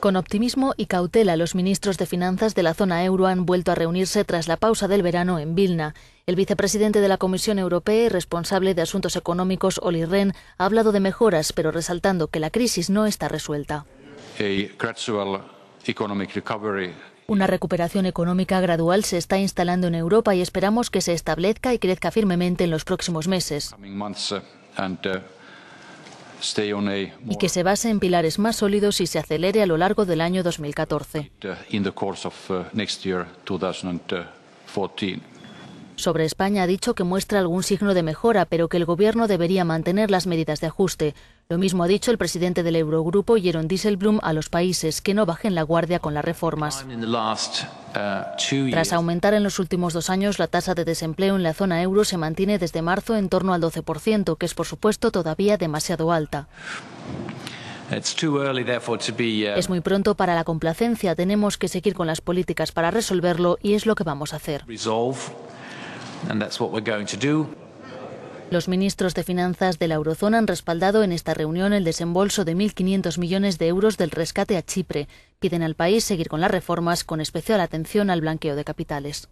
Con optimismo y cautela, los ministros de Finanzas de la zona euro han vuelto a reunirse tras la pausa del verano en Vilna. El vicepresidente de la Comisión Europea y responsable de Asuntos Económicos, Olli Rehn, ha hablado de mejoras, pero resaltando que la crisis no está resuelta. Una recuperación económica gradual se está instalando en Europa y esperamos que se establezca y crezca firmemente en los próximos meses y que se base en pilares más sólidos y se acelere a lo largo del año 2014. Sobre España ha dicho que muestra algún signo de mejora, pero que el Gobierno debería mantener las medidas de ajuste. Lo mismo ha dicho el presidente del Eurogrupo, Jeroen Dieselblum, a los países que no bajen la guardia con las reformas. Uh, Tras aumentar en los últimos dos años, la tasa de desempleo en la zona euro se mantiene desde marzo en torno al 12%, que es por supuesto todavía demasiado alta. Uh, es muy pronto para la complacencia. Tenemos que seguir con las políticas para resolverlo y es lo que vamos a hacer and that's what we're going to do. Los ministros de Finanzas de la Eurozona han respaldado en esta reunión el desembolso de 1.500 millones de euros del rescate a Chipre. Piden al país seguir con las reformas, con especial atención al blanqueo de capitales.